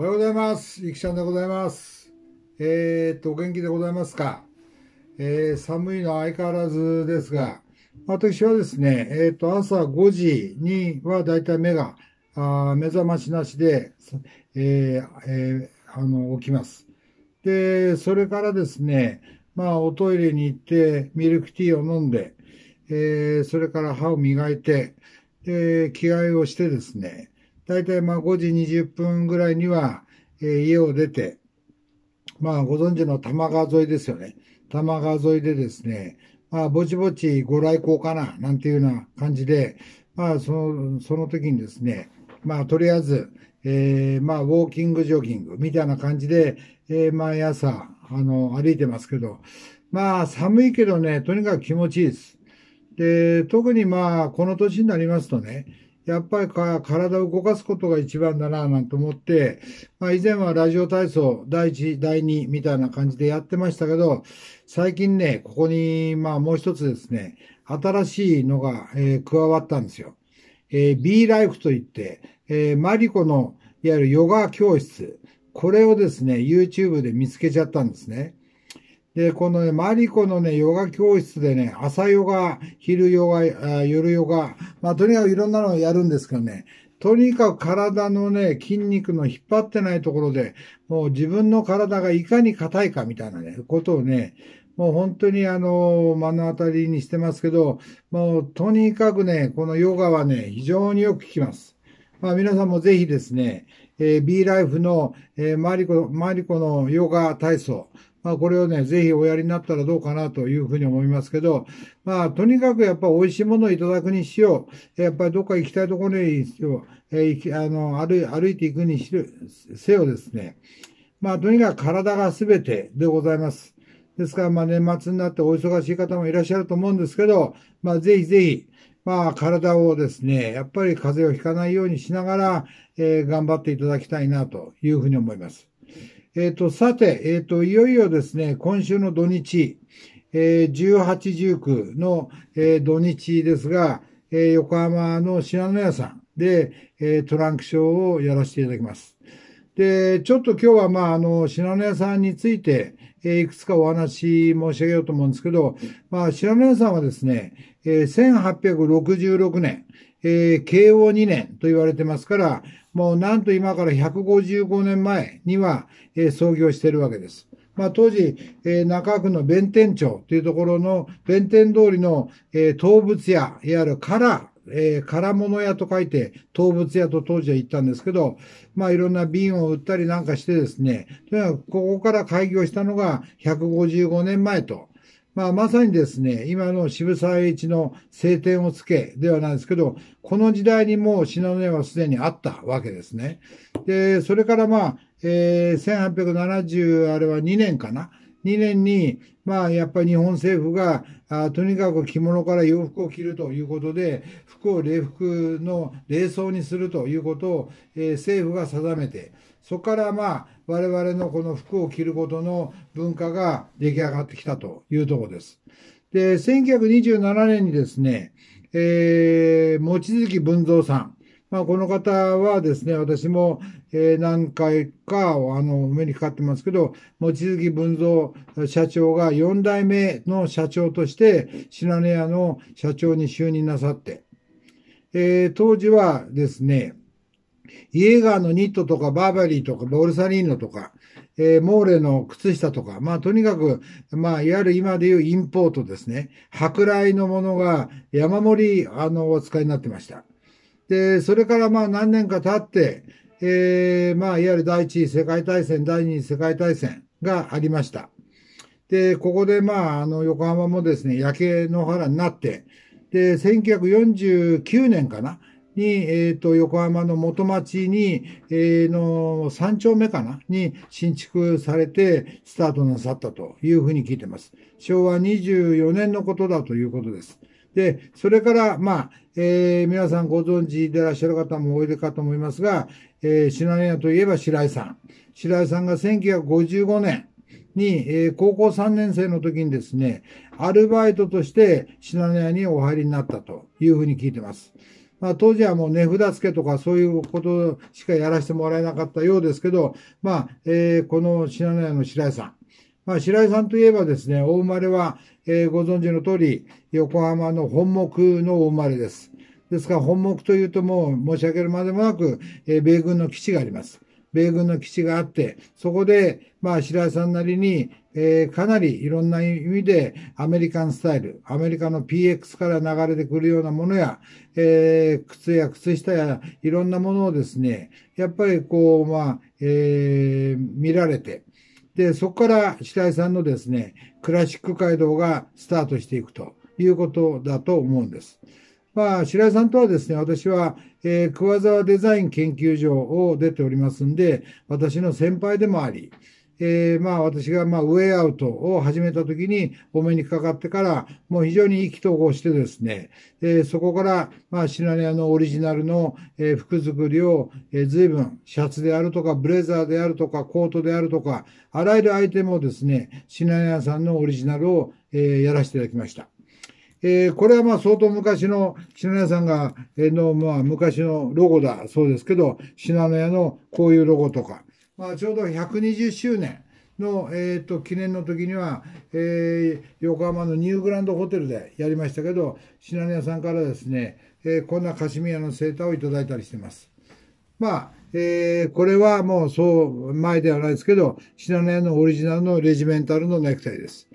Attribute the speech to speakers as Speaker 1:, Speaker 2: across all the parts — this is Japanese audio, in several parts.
Speaker 1: おはようございます。ゆきちゃんでございます。えー、っと、お元気でございますか。えー、寒いのは相変わらずですが、私はですね、えー、っと、朝5時にはだいたい目が、あ目覚ましなしで、えー、えー、あの、起きます。で、それからですね、まあ、おトイレに行って、ミルクティーを飲んで、えー、それから歯を磨いて、で、着替えをしてですね、大体まあ5時20分ぐらいには、えー、家を出て、まあご存知の多摩川沿いですよね。多摩川沿いでですね、まあぼちぼちご来光かな、なんていうような感じで、まあその、その時にですね、まあとりあえず、えー、まあウォーキングジョギングみたいな感じで、えー、毎朝、あの、歩いてますけど、まあ寒いけどね、とにかく気持ちいいです。で、特にまあこの年になりますとね、やっぱり体を動かすことが一番だななんて思って、まあ、以前はラジオ体操第1、第2みたいな感じでやってましたけど、最近ね、ここに、まあもう一つですね、新しいのが、えー、加わったんですよ。えー、B-Life といって、えー、マリコのいわゆるヨガ教室、これをですね、YouTube で見つけちゃったんですね。で、このね、マリコのね、ヨガ教室でね、朝ヨガ、昼ヨガ、夜ヨガ、まあ、とにかくいろんなのをやるんですけどね、とにかく体のね、筋肉の引っ張ってないところで、もう自分の体がいかに硬いかみたいなね、ことをね、もう本当にあの、目の当たりにしてますけど、もうとにかくね、このヨガはね、非常によく効きます。まあ皆さんもぜひですね、えー、B ライフの、えー、マリコ、マリコのヨガ体操、まあこれをね、ぜひおやりになったらどうかなというふうに思いますけど、まあとにかくやっぱ美味しいものをいただくにしよう、やっぱりどっか行きたいところにしよう、えー、あの歩歩いていくにしせよですね、まあとにかく体が全てでございます。ですからまあ年末になってお忙しい方もいらっしゃると思うんですけど、まあぜひぜひ、まあ、体をですね、やっぱり風邪をひかないようにしながら、えー、頑張っていただきたいなというふうに思います。えっ、ー、と、さて、えっ、ー、と、いよいよですね、今週の土日、えー、18、19の、えー、土日ですが、えー、横浜の信濃屋さんで、えー、トランクショーをやらせていただきます。で、ちょっと今日は、まあ、あの、品濃屋さんについて、えー、いくつかお話申し上げようと思うんですけど、まあ、信屋さんはですね、えー、1866年、えー、慶応2年と言われてますから、もうなんと今から155年前には、えー、創業してるわけです。まあ、当時、えー、中区の弁天町というところの弁天通りの、えー、東屋、いわゆるからえー、空物屋と書いて、動物屋と当時は言ったんですけど、まあいろんな瓶を売ったりなんかしてですね、とにかくここから開業したのが155年前とまあ、まさにですね、今の渋沢栄一の晴天をつけではないですけど、この時代にもう信濃はすでにあったわけですね。で、それからまあ、えー、1870あれは2年かな。2年に、まあ、やっぱり日本政府があ、とにかく着物から洋服を着るということで、服を礼服の礼装にするということを、えー、政府が定めて、そこからまあ、我々のこの服を着ることの文化が出来上がってきたというところです。で、1927年にですね、えー、望月文蔵さん、まあ、この方はですね、私も、えー、何回か、あの、目にかかってますけど、望月文蔵社長が4代目の社長として、品根屋の社長に就任なさって、えー、当時はですね、イエガーのニットとか、バーバリーとか、ボルサリーノとか、えー、モーレの靴下とか、まあとにかく、まあいわゆる今でいうインポートですね。舶来のものが山盛り、あの、お使いになってました。で、それからまあ何年か経って、えー、まあ、いわゆる第一次世界大戦、第二次世界大戦がありました。で、ここでまあ、あの、横浜もですね、焼け野原になって、で、1949年かな、に、えっ、ー、と、横浜の元町に、えー、の、3丁目かなに新築されてスタートなさったというふうに聞いてます。昭和24年のことだということです。で、それから、まあ、えー、皆さんご存知でいらっしゃる方もおいでかと思いますが、えー、シナリといえば白井さん。白井さんが1955年に、えー、高校3年生の時にですね、アルバイトとしてシナリにお入りになったというふうに聞いてます。まあ、当時はもう値札付けとかそういうことしかやらせてもらえなかったようですけど、まあ、えー、このシナリの白井さん。まあ、白井さんといえばですね、お生まれは、えー、ご存知の通り、横浜の本木のお生まれです。ですから、本木というともう申し上げるまでもなく、えー、米軍の基地があります。米軍の基地があって、そこで、まあ、白井さんなりに、えー、かなりいろんな意味でアメリカンスタイル、アメリカの PX から流れてくるようなものや、えー、靴や靴下やいろんなものをですね、やっぱりこう、まあ、えー、見られて、で、そこから白井さんのですね、クラシック街道がスタートしていくということだと思うんです。まあ、白井さんとはですね、私は、えー、桑沢デザイン研究所を出ておりますんで、私の先輩でもあり、えー、まあ私がまあウェイアウトを始めた時にお目にかかってからもう非常に意気投合してですね、えー、そこからまあシナリアのオリジナルの、え服作りを、え随分シャツであるとかブレザーであるとかコートであるとかあらゆるアイテムをですね、シナリアさんのオリジナルを、えやらせていただきました。えー、これはまあ相当昔の信濃屋さんが、えの、まあ昔のロゴだそうですけど、信濃屋のこういうロゴとか、まあ、ちょうど120周年の、えーと、記念の時には、えー、横浜のニューグランドホテルでやりましたけど品根屋さんからですね、えー、こんなカシミヤのセーターを頂いたりしてます。まあえー、これはもうそう前ではないですけど、品根屋のオリジナルのレジメンタルのネクタイです。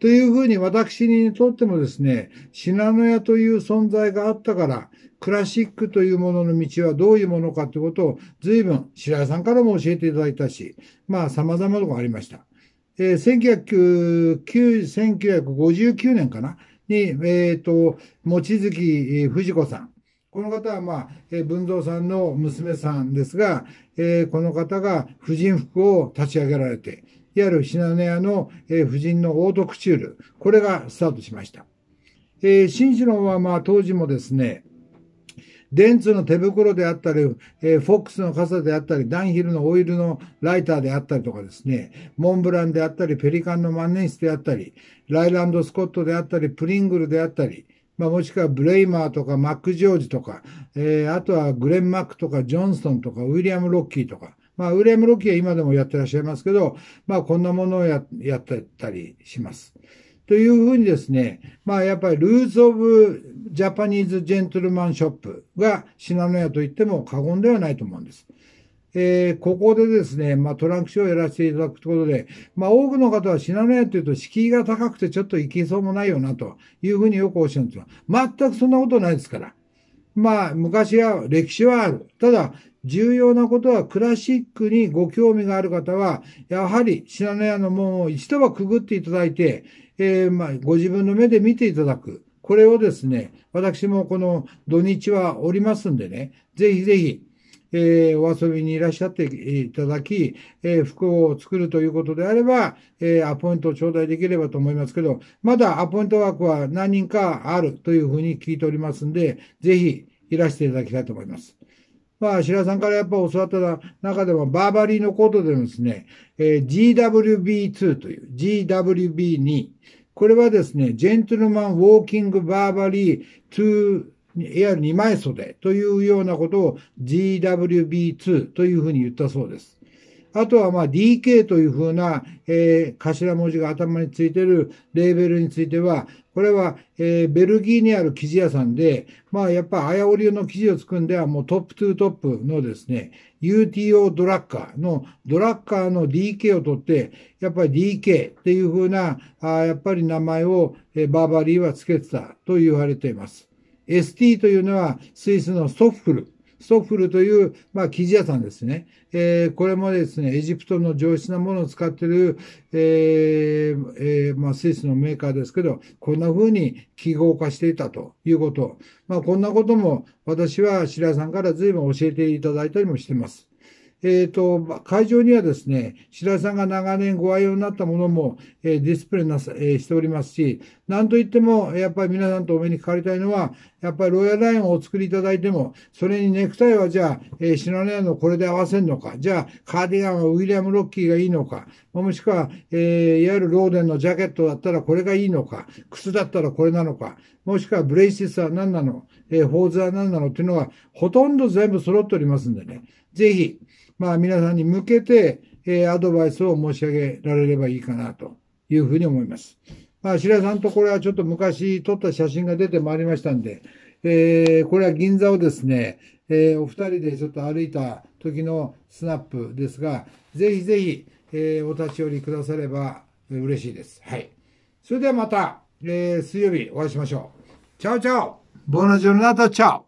Speaker 1: というふうに私にとってもですね、信濃屋という存在があったから、クラシックというものの道はどういうものかということを随分白井さんからも教えていただいたし、まあ様々なことがありました。えー、1959年かなに、えっ、ー、と、望月藤子さん。この方は、まあ、えー、文蔵さんの娘さんですが、えー、この方が婦人服を立ち上げられて、いわゆる品根屋の、えー、婦人のオートクチュール、これがスタートしました。えー、新郎は、まあ、当時もですね、電通の手袋であったり、えー、フォックスの傘であったり、ダンヒルのオイルのライターであったりとかですね、モンブランであったり、ペリカンの万年筆であったり、ライランド・スコットであったり、プリングルであったり、まあ、もしくはブレイマーとかマック・ジョージとか、えー、あとはグレン・マックとかジョンストンとかウィリアム・ロッキーとか、まあ、ウィリアム・ロッキーは今でもやってらっしゃいますけど、まあ、こんなものをややってたりします。というふうにですね、まあやっぱりルーズ・オブ・ジャパニーズ・ジェントルマン・ショップが信濃屋と言っても過言ではないと思うんです。えー、ここでですね、まあ、トランクショーをやらせていただくということで、まあ、多くの方は信濃屋というと敷居が高くてちょっと行きそうもないよなというふうによくおっしゃるんですが、全くそんなことないですから。まあ、昔は、歴史はある。ただ、重要なことはクラシックにご興味がある方は、やはり信濃屋の門を一度はくぐっていただいて、えー、まあ、ご自分の目で見ていただく。これをですね、私もこの土日はおりますんでね、ぜひぜひ、えー、お遊びにいらっしゃっていただき、えー、服を作るということであれば、えー、アポイントを頂戴できればと思いますけど、まだアポイント枠は何人かあるというふうに聞いておりますんで、ぜひいらしていただきたいと思います。まあ、白井さんからやっぱ教わった中でも、バーバリーのコードでのですね、えー、GWB2 という、GWB2。これはですね、ジェントルマンウォーキングバーバリー2エア2枚袖というようなことを GWB2 というふうに言ったそうです。あとはまあ DK というふうな、えー、頭文字が頭についてるレーベルについては、これは、えー、ベルギーにある生地屋さんで、まあやっぱあやおりの生地を作るんではもうトップトゥトップのですね、UTO ドラッカーのドラッカーの DK を取って、やっぱり DK っていうふうな、あやっぱり名前を、えー、バーバリーは付けてたと言われています。ST というのはスイスのストッフルストッフルという、まあ、生地屋さんですね。えー、これもですね、エジプトの上質なものを使ってる、えー、えー、まあ、スイスのメーカーですけど、こんな風に記号化していたということ。まあ、こんなことも私は白井さんから随分教えていただいたりもしてます。ええー、と、会場にはですね、白井さんが長年ご愛用になったものも、えー、ディスプレイなさ、えー、しておりますし、なんといっても、やっぱり皆さんとお目にかかりたいのは、やっぱりロイヤルラインをお作りいただいても、それにネクタイはじゃあ、えー、シナネアのこれで合わせるのか、じゃあ、カーディガンはウィリアム・ロッキーがいいのか、もしくは、えー、いわゆるローデンのジャケットだったらこれがいいのか、靴だったらこれなのか、もしくはブレイシスは何なの、えー、フォーズは何なのっていうのは、ほとんど全部揃っておりますんでね。ぜひ、まあ皆さんに向けて、えー、アドバイスを申し上げられればいいかなというふうに思います。まあ、白井さんとこれはちょっと昔撮った写真が出てまいりましたんで、えー、これは銀座をですね、えー、お二人でちょっと歩いた時のスナップですが、ぜひぜひ、えー、お立ち寄りくだされば嬉しいです。はい。それではまた、えー、水曜日お会いしましょう。チャオチャオボーナジョルナタチャオ